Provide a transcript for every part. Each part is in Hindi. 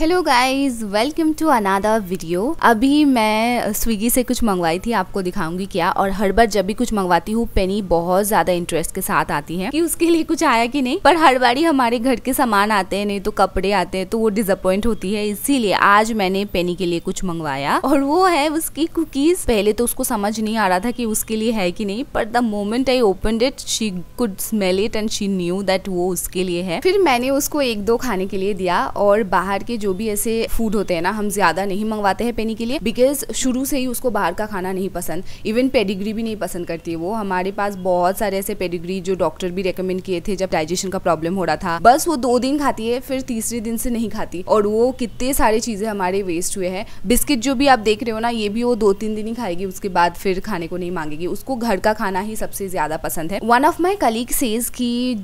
hello guys welcome to another video अभी मैं स्विगी से कुछ मंगवाई थी आपको दिखाऊंगी क्या और हर बार जब भी कुछ मंगवाती हूँ पेनी बहुत ज्यादा इंटरेस्ट के साथ आती है कि उसके लिए कुछ आया कि नहीं पर हर बार ही हमारे घर के सामान आते हैं नहीं तो कपड़े आते हैं तो वो डिसअपॉइंट होती है इसीलिए आज मैंने पेनी के लिए कुछ मंगवाया और वो है उसकी कुकीज पहले तो उसको समझ नहीं आ रहा था कि उसके लिए है कि नहीं पर the moment I open it she could smell it and she knew that वो उसके लिए है फिर मैंने उसको एक दो खाने के लिए दिया और बाहर के जो जो भी ऐसे फूड होते हैं ना हम ज़्यादा नहीं मंगवाते हैं पेनी के लिए बिकॉज शुरू से ही उसको बाहर का खाना नहीं पसंद इवन पेडिग्री भी नहीं पसंद करती है वो हमारे पास बहुत सारे ऐसे पेडिग्री जो डॉक्टर भी रिकमेंड किए थे जब डाइजेशन का प्रॉब्लम हो रहा था बस वो दो दिन खाती है फिर तीसरे दिन से नहीं खाती और वो कितने सारे चीज़ें हमारे वेस्ट हुए हैं बिस्किट जो भी आप देख रहे हो ना ये भी वो दो तीन दिन ही खाएगी उसके बाद फिर खाने को नहीं मांगेगी उसको घर का खाना ही सबसे ज़्यादा पसंद है one of my colleague says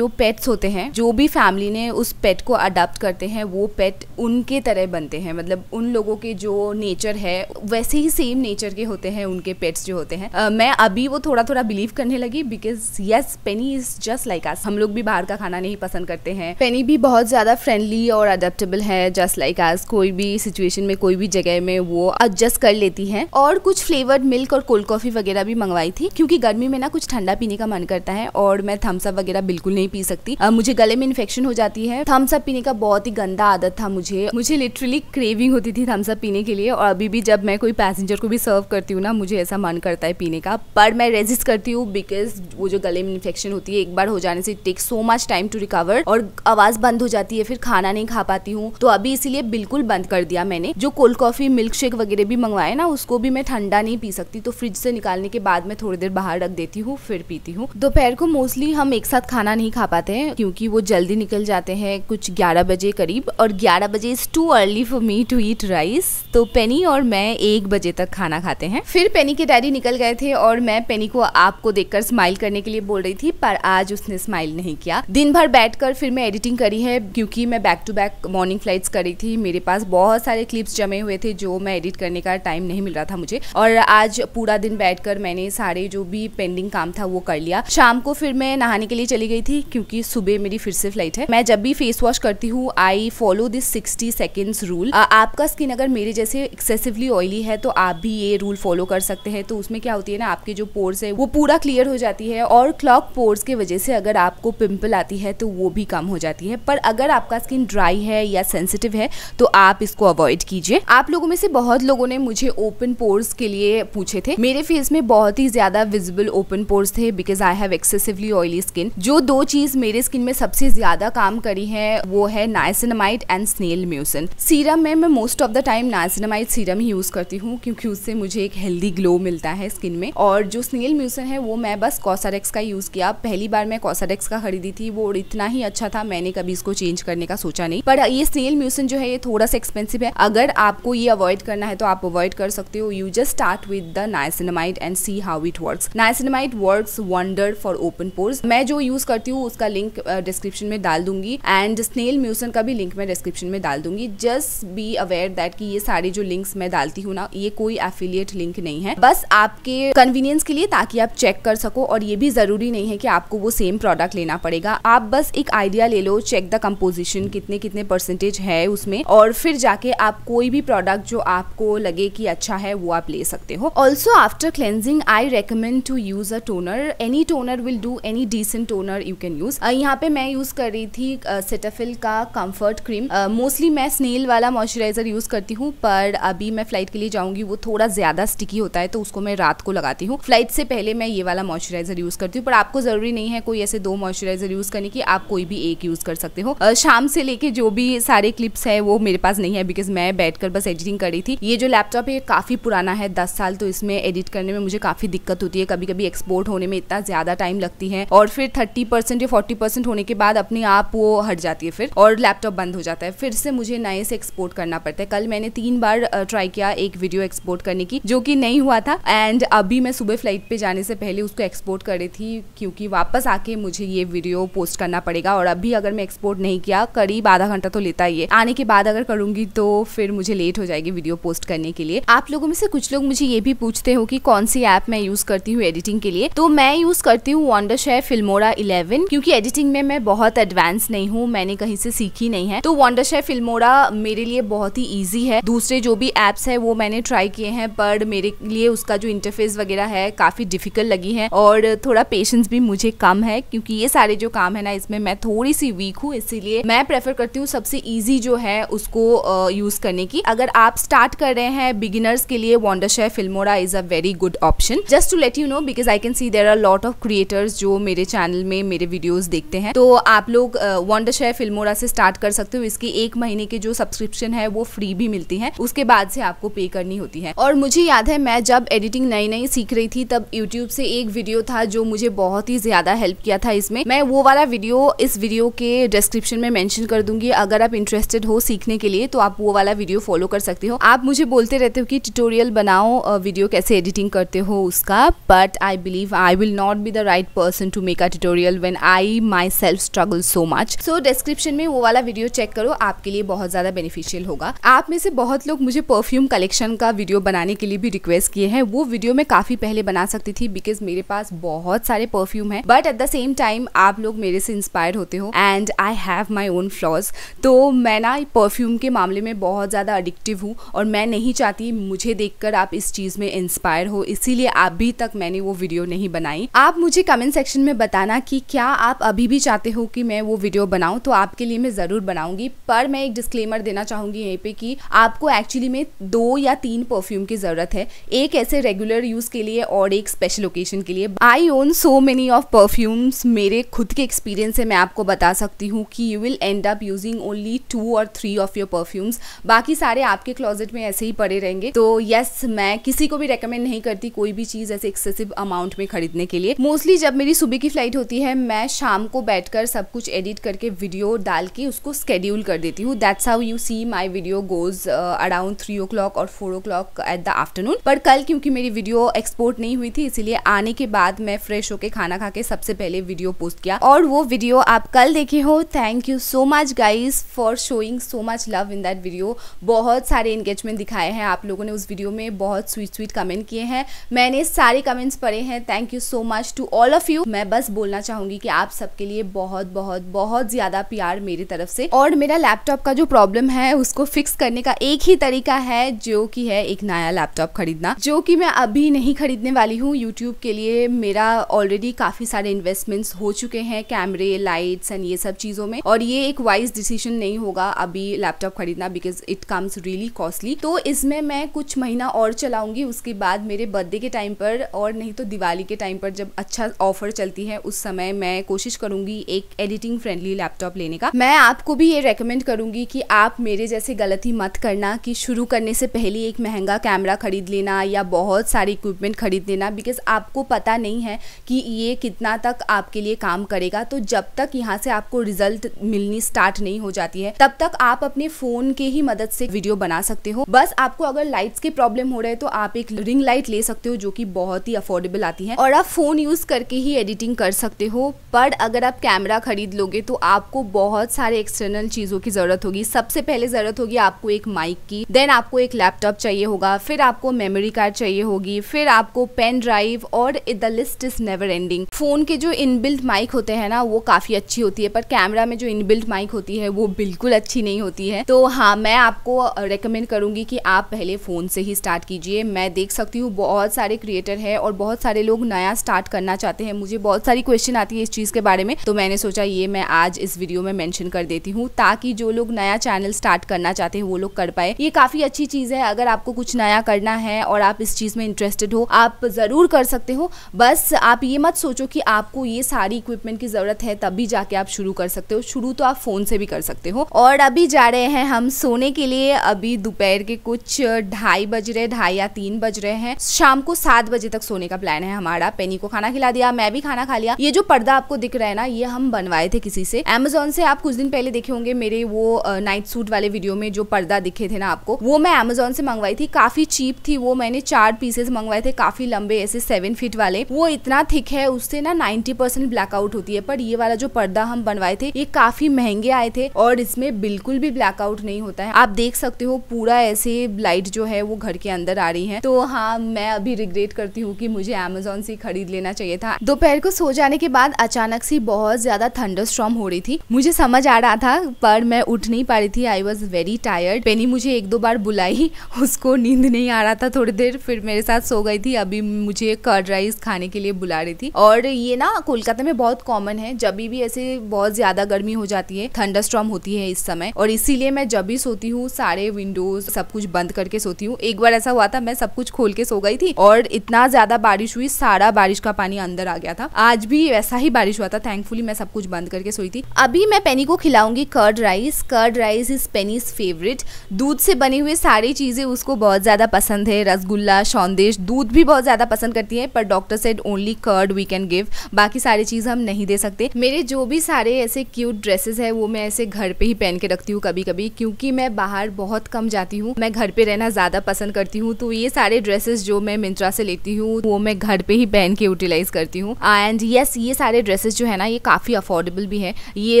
जो पेट्स होते हैं जो भी फैमिली ने उस पेट को अडॉप्ट करते हैं वो पेट उन उनके तरह बनते हैं मतलब उन लोगों के जो नेचर है वैसे ही सेम नेचर के होते हैं उनके पेट्स जो होते हैं uh, मैं अभी वो थोड़ा थोड़ा बिलीव करने लगी because yes Penny is just like us हम लोग भी बाहर का खाना नहीं पसंद करते हैं पेनी भी बहुत ज़्यादा फ्रेंडली और अडेप्टेबल है जस्ट लाइक आस कोई भी सिचुएशन में कोई भी जगह में वो एडजस्ट कर लेती है और कुछ फ्लेवर्ड मिल्क और कोल्ड कॉफ़ी वगैरह भी मंगवाई थी क्योंकि गर्मी में ना कुछ ठंडा पीने का मन करता है और मैं थम्सअप वगैरह बिल्कुल नहीं पी सकती uh, मुझे गले में इन्फेक्शन हो जाती है थम्सअप पीने का बहुत ही गंदा आदत था मुझे मुझे लिटरली क्रेविंग होती थी थम्स अप पीने के लिए और अभी भी जब मैं कोई पैसेंजर को भी सर्व करती हूँ ना मुझे ऐसा मन करता है पीने का पर मैं रेजिस्ट करती हूँ बिकॉज वो जो गले में इन्फेक्शन होती है एक बार हो जाने से it take so much time to recover और आवाज़ बंद हो जाती है फिर खाना नहीं खा पाती हूँ तो अभी इसीलिए बिल्कुल बंद कर दिया मैंने जो कोल्ड कॉफ़ी मिल्क शेक वगैरह भी मंगवाए ना उसको भी मैं ठंडा नहीं पी सकती तो फ्रिज से निकालने के बाद मैं थोड़ी देर बाहर रख देती हूँ फिर पीती हूँ दोपहर को मोस्टली हम एक साथ खाना नहीं खा पाते हैं क्योंकि वो जल्दी निकल जाते हैं कुछ ग्यारह बजे करीब और ग्यारह बजे is too early for me to eat rice तो पेनी और मैं एक बजे तक खाना खाते हैं फिर पेनी के डैडी निकल गए थे और मैं पेनी को आपको देखकर स्माइल करने के लिए बोल रही थी पर आज उसने स्माइल नहीं किया दिन भर कर फिर मैं एडिटिंग करी है क्योंकि मैं back to back morning flights करी थी मेरे पास बहुत सारे क्लिप्स जमे हुए थे जो मैं एडिट करने का टाइम नहीं मिल रहा था मुझे और आज पूरा दिन कर मैंने सारे जो भी पेंडिंग काम था वो कर लिया शाम को फिर मैं नहाने के लिए चली गई थी क्योंकि सुबह मेरी फिर से फ्लाइट है मैं जब भी फेस वॉश करती हूँ I follow this sixty seconds rule uh, आपका स्किन अगर मेरे जैसे एक्सेसिवली ऑयली है तो आप भी ये रूल फॉलो कर सकते हैं तो उसमें क्या होती है ना आपके जो पोर्स है वो पूरा क्लियर हो जाती है और क्लॉक पोर्स की वजह से अगर आपको पिंपल आती है तो वो भी कम हो जाती है पर अगर आपका स्किन ड्राई है या सेंसिटिव है तो आप इसको अवॉइड कीजिए आप लोगों में से बहुत लोगों ने मुझे ओपन पोर्स के लिए पूछे थे मेरे फेस में बहुत ही ज्यादा विजिबल ओपन पोर्स थे because I have excessively oily skin जो दो चीज मेरे स्किन में सबसे ज्यादा काम करी है वो है niacinamide and snail mu mucin serum में मैं most of the time niacinamide serum ही यूज़ करती हूँ क्योंकि उससे मुझे एक हेल्दी ग्लो मिलता है स्किन में और जो स्नेल म्यूसिन है वो मैं बस कॉसारेक्स का यूज़ किया पहली बार मैं कॉसारेक्स का खरीदी थी वो इतना ही अच्छा था मैंने कभी इसको चेंज करने का सोचा नहीं पर ये स्नेल म्यूसिन जो है ये थोड़ा सा एक्सपेंसिव है अगर आपको ये अवॉइड करना है तो आप अवॉइड कर सकते हो you just start with the niacinamide and see how it work niacinamide work wonder for open pores मैं जो यूज करती हूँ उसका लिंक डिस्क्रिप्शन में डाल दूंगी एंड स्नेल म्यूसन का भी लिंक मैं डिस्क्रिप्शन में डाल दूंगी दूंगी जस्ट बी अवेयर दैट कि ये सारे जो लिंक्स मैं डालती हूँ ना ये कोई एफिलिएट लिंक नहीं है बस आपके कन्वीनियंस के लिए ताकि आप चेक कर सको और ये भी ज़रूरी नहीं है कि आपको वो सेम प्रोडक्ट लेना पड़ेगा आप बस एक आइडिया ले लो चेक द कम्पोजिशन कितने कितने परसेंटेज है उसमें और फिर जाके आप कोई भी प्रोडक्ट जो आपको लगे कि अच्छा है वो आप ले सकते हो also after cleansing I recommend to use a toner any toner will do any decent toner you can use यहाँ पे मैं यूज कर रही थी सेटाफिल uh, का कम्फर्ट क्रीम मोस्टली uh, मैं स्नेल वाला मॉइस्चराइज़र यूज़ करती हूँ पर अभी मैं फ्लाइट के लिए जाऊँगी वो थोड़ा ज़्यादा स्टिकी होता है तो उसको मैं रात को लगाती हूँ फ्लाइट से पहले मैं ये वाला मॉइस्चराइज़र यूज़ करती हूँ पर आपको ज़रूरी नहीं है कोई ऐसे दो मॉइस्चराइज़र यूज़ करने की आप कोई भी एक यूज़ कर सकते हो शाम से लेके जो भी सारे क्लिप्स है वो मेरे पास नहीं है बिकॉज मैं बैठ बस एडिटिंग करी थी ये जो लैपटॉप है काफ़ी पुराना है दस साल तो इसमें एडिट करने में मुझे काफ़ी दिक्कत होती है कभी कभी एक्सपोर्ट होने में इतना ज़्यादा टाइम लगती है और फिर थर्टी या फोर्टी होने के बाद अपने आप वो हट जाती है फिर और लैपटॉप बंद हो जाता है फिर से मुझे मुझे नए से एक्सपोर्ट करना पड़ता है कल मैंने तीन बार ट्राई किया एक वीडियो एक्सपोर्ट करने की जो कि नहीं हुआ था एंड अभी मैं सुबह फ्लाइट पे जाने से पहले उसको एक्सपोर्ट कर रही थी क्योंकि वापस आके मुझे ये वीडियो पोस्ट करना पड़ेगा और अभी अगर मैं एक्सपोर्ट नहीं किया करीब आधा घंटा तो लेता ही है आने के बाद अगर करूंगी तो फिर मुझे लेट हो जाएगी वीडियो पोस्ट करने के लिए आप लोगों में से कुछ लोग मुझे ये भी पूछते हो कि कौन सी ऐप मैं यूज़ करती हूँ एडिटिंग के लिए तो मैं यूज़ करती हूँ वॉन्डर शेयर फिल्मोरा इलेवन क्योंकि एडिटिंग में मैं बहुत एडवांस नहीं हूँ मैंने कहीं से सीखी नहीं है तो वॉन्डर शेयर फिल्मोरा मोड़ा मेरे लिए बहुत ही ईजी है दूसरे जो भी एप्स है वो मैंने ट्राई किए हैं पर मेरे लिए उसका जो इंटरफेस वगैरह है काफ़ी डिफिकल्ट लगी है और थोड़ा पेशेंस भी मुझे कम है क्योंकि ये सारे जो काम है ना इसमें मैं थोड़ी सी वीक हूँ इसीलिए मैं प्रेफर करती हूँ सबसे ईजी जो है उसको यूज़ करने की अगर आप स्टार्ट कर रहे हैं बिगिनर्स के लिए Wondershare Filmora is a very good option just to let you know because I can see there are lot of creators जो मेरे चैनल में मेरे वीडियोज देखते हैं तो आप लोग वॉन्डरशेयर फिल्मोरा से स्टार्ट कर सकते हो इसकी एक महीने की जो सब्सक्रिप्शन है वो फ्री भी मिलती है उसके बाद से आपको पे करनी होती है और मुझे याद है मैं जब एडिटिंग नई नई सीख रही थी तब यूट्यूब से एक वीडियो था जो मुझे बहुत ही ज्यादा हेल्प किया था इसमें मैं वो वाला वीडियो इस वीडियो के डिस्क्रिप्शन में मैंशन कर दूंगी अगर आप इंटरेस्टेड हो सीखने के लिए तो आप वो वाला वीडियो फॉलो कर सकते हो आप मुझे बोलते रहते हो कि ट्यूटोरियल बनाओ वीडियो कैसे एडिटिंग करते हो उसका but I believe I will not be the right person to make a tutorial when I myself struggle so much so description में वो वाला वीडियो चेक करो आपके लिए बहुत बहुत ज़्यादा बेनिफिशियल होगा आप में से बहुत लोग मुझे परफ्यूम कलेक्शन का वीडियो बनाने के लिए भी रिक्वेस्ट किए हैं वो वीडियो मैं काफ़ी पहले बना सकती थी बिकॉज मेरे पास बहुत सारे परफ्यूम है but at the same time आप लोग मेरे से इंस्पायर होते हो and I have my own flaws तो मैं ना परफ्यूम के मामले में बहुत ज़्यादा अडिक्टिव हूँ और मैं नहीं चाहती मुझे देखकर आप इस चीज़ में इंस्पायर हो इसीलिए अभी तक मैंने वो वीडियो नहीं बनाई आप मुझे कमेंट सेक्शन में बताना कि क्या आप अभी भी चाहते हो कि मैं वो वीडियो बनाऊं तो आपके लिए मैं ज़रूर बनाऊंगी पर मैं एक डिस्क्लेमर देना चाहूंगी यहीं पे कि आपको एक्चुअली में दो या तीन परफ्यूम की ज़रूरत है एक ऐसे रेगुलर यूज़ के लिए और एक स्पेशल ओकेजन के लिए I own so many of perfumes मेरे खुद के एक्सपीरियंस से मैं आपको बता सकती हूँ कि you will end up using only two और थ्री ऑफ योर परफ्यूम्स बाकी सारे आपके क्लॉजेट में ऐसे ही पड़े रहेंगे तो यस मैं किसी को भी रेकमेंड नहीं करती कोई भी चीज़ ऐसे एक्सेसिव अमाउंट में खरीदने के लिए मोस्टली जब मेरी सुबह की फ्लाइट होती है मैं शाम को बैठकर सब कुछ एडिट करके वीडियो डाल के उसको स्केड्यूल कर देती हूँ that's how you see my video goes around three o'clock और four o'clock at the afternoon पर कल क्योंकि मेरी वीडियो एक्सपोर्ट नहीं हुई थी इसीलिए आने के बाद मैं फ्रेश होके खाना खा के सबसे पहले वीडियो पोस्ट किया और वो वीडियो आप कल देखे हो thank you so much guys for showing so much love in that video बहुत सारे इंगेजमेंट दिखाए हैं आप लोगों ने उस वीडियो में बहुत स्वीट स्वीट कमेंट किए हैं मैंने सारे कमेंट्स पढ़े हैं thank you so much to all of you मैं बस बोलना चाहूंगी कि आप सबके लिए बहुत बहुत बहुत ज़्यादा प्यार मेरी तरफ से और मेरा लैपटॉप का जो प्रॉब्लम है उसको फिक्स करने का एक ही तरीका है जो कि है एक नया लैपटॉप खरीदना जो कि मैं अभी नहीं खरीदने वाली हूँ यूट्यूब के लिए मेरा ऑलरेडी काफ़ी सारे इन्वेस्टमेंट्स हो चुके हैं कैमरे लाइट्स एंड ये सब चीज़ों में और ये एक वाइज डिसीजन नहीं होगा अभी लैपटॉप खरीदना because it comes really costly तो इसमें मैं कुछ महीना और चलाऊंगी उसके बाद मेरे बर्थडे के टाइम पर और नहीं तो दिवाली के टाइम पर जब अच्छा ऑफर चलती है उस समय मैं कोशिश करूंगी एक एडिटिंग फ्रेंडली लैपटॉप लेने का मैं आपको भी ये रेकमेंड करूंगी कि आप मेरे जैसे गलती मत करना कि शुरू करने से पहले एक महंगा कैमरा ख़रीद लेना या बहुत सारे इक्विपमेंट ख़रीद लेना बिकॉज़ आपको पता नहीं है कि ये कितना तक आपके लिए काम करेगा तो जब तक यहाँ से आपको रिजल्ट मिलनी स्टार्ट नहीं हो जाती है तब तक आप अपने फ़ोन के ही मदद से वीडियो बना सकते हो बस आपको अगर लाइट्स के प्रॉब्लम हो रहे तो आप एक रिंग लाइट ले सकते हो जो कि बहुत ही अफोर्डेबल आती है और आप फ़ोन यूज़ करके ही एडिटिंग कर सकते हो पर अगर आप कैमरा ख़रीद लोगे तो आपको बहुत सारे एक्सटर्नल चीज़ों की ज़रूरत होगी होगी सबसे पहले ज़रूरत होगी आपको एक माइक की देन आपको एक लैपटॉप चाहिए होगा फिर आपको मेमोरी कार्ड चाहिए होगी फिर आपको पेन ड्राइव और the list is never ending phone के जो इनबिल्ट माइक होते हैं ना वो काफ़ी अच्छी होती है पर कैमरा में जो इनबिल्ट माइक होती है वो बिल्कुल अच्छी नहीं होती है तो हाँ मैं आपको रिकमेंड करूंगी कि आप पहले फ़ोन से ही स्टार्ट कीजिए मैं देख सकती हूँ बहुत सारे क्रिएटर है और बहुत सारे लोग नया स्टार्ट करना चाहते हैं मुझे बहुत सारी क्वेश्चन आती है इस चीज़ के बारे में तो मैंने सोचा ये मैं आज इस वीडियो में मैंशन कर देती हूँ ताकि जो लोग नया नया चैनल स्टार्ट करना चाहते हैं वो लोग कर पाए ये काफी अच्छी चीज है अगर आपको कुछ नया करना है और आप इस चीज में इंटरेस्टेड हो आप जरूर कर सकते हो बस आप ये मत सोचो कि आपको ये सारी इक्विपमेंट की जरूरत है तभी जाके आप शुरू कर सकते हो शुरू तो आप फोन से भी कर सकते हो और अभी जा रहे हैं हम सोने के लिए अभी दोपहर के कुछ ढाई बज रहे ढाई या तीन बज रहे हैं शाम को सात बजे तक सोने का प्लान है हमारा पेनी को खाना खिला दिया मैं भी खाना खा लिया ये जो पर्दा आपको दिख रहा है ना ये हम बनवाए थे किसी से अमेजोन से आप कुछ दिन पहले देखे होंगे मेरे वो नाइट सूट वाले वीडियो में जो पर्दा दिखे थे ना आपको वो मैं अमेजोन से मंगवाई थी काफी चीप थी वो मैंने चार पीसेस मंगवाए थे काफी लंबे ऐसे सेवन फीट वाले वो इतना थिक है उससे ना नाइनटी परसेंट ब्लैकआउट होती है पर ये वाला जो पर्दा हम बनवाए थे ये काफी महंगे आए थे और इसमें बिल्कुल भी ब्लैकआउट नहीं होता है आप देख सकते हो पूरा ऐसे लाइट जो है वो घर के अंदर आ रही है तो हाँ मैं अभी रिग्रेट करती हूँ कि मुझे अमेजोन से खरीद लेना चाहिए था दोपहर को सो जाने के बाद अचानक से बहुत ज्यादा थंडर हो रही थी मुझे समझ आ रहा था पर मैं उठ नहीं पा रही थी I was very tired Penny मुझे एक दो बार बुलाई उसको नींद नहीं आ रहा था थोड़ी देर फिर मेरे साथ सो गई थी अभी मुझे कर्ड राइस खाने के लिए बुला रही थी और ये ना कोलकाता में बहुत कॉमन है जब भी ऐसे बहुत ज्यादा गर्मी हो जाती है थंडर होती है इस समय और इसीलिए मैं जब भी सोती हूँ सारे विंडोज सब कुछ बंद करके सोती हूँ एक बार ऐसा हुआ था मैं सब कुछ खोल के सो गई थी और इतना ज्यादा बारिश हुई सारा बारिश का पानी अंदर आ गया था आज भी वैसा ही बारिश हुआ था थैंकफुली मैं सब कुछ बंद करके सोई थी अभी मैं पेनी को खिलाऊंगी curd rice curd rice is Penny's favourite दूध से बनी हुई सारी चीज़ें उसको बहुत ज़्यादा पसंद है रसगुल्ला सौंदेश दूध भी बहुत ज़्यादा पसंद करती है पर doctor said only curd we can give बाकी सारी चीज़ हम नहीं दे सकते मेरे जो भी सारे ऐसे क्यूट ड्रेसेस है वो मैं ऐसे घर पर ही पहन के रखती हूँ कभी कभी क्योंकि मैं बाहर बहुत कम जाती हूँ मैं घर पर रहना ज़्यादा पसंद करती हूँ तो ये सारे ड्रेसेस जो मैं मिंत्रा से लेती हूँ वो मैं घर पर ही पहन के यूटिलाइज़ करती हूँ एंड येस ये सारे ड्रेसेस जो है ना ये काफ़ी अफोर्डेबल भी है ये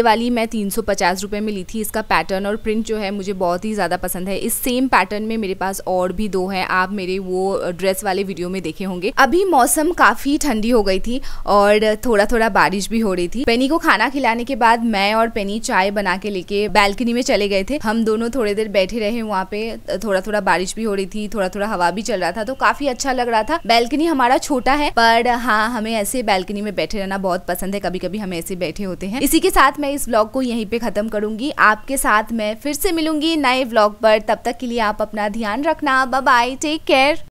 वाली मैं तीन सौ पचास रुपये में ली थी इसका पैटर्न और प्रिंट जो है मुझे बहुत ही ज़्यादा पसंद है इस सेम पैटर्न में मेरे पास और भी दो हैं आप मेरे वो ड्रेस वाले वीडियो में देखे होंगे अभी मौसम काफ़ी ठंडी हो गई थी और थोड़ा थोड़ा बारिश भी हो रही थी पेनी को खाना खिलाने के बाद मैं और पेनी चाय बना के लेके बैल्कनी में चले गए थे हम दोनों थोड़ी देर बैठे रहे वहाँ पे थोड़ा थोड़ा बारिश भी हो रही थी थोड़ा थोड़ा हवा भी चल रहा था तो काफ़ी अच्छा लग रहा था बैल्कनी हमारा छोटा है पर हाँ हमें ऐसे बैल्कनी में बैठे रहना बहुत पसंद है कभी कभी हम ऐसे बैठे होते हैं इसी के साथ मैं इस ब्लॉग को यहीं पे खत्म करूंगी आपके साथ साथ मैं फिर से मिलूंगी नए व्लॉग पर तब तक के लिए आप अपना ध्यान रखना बाय टेक केयर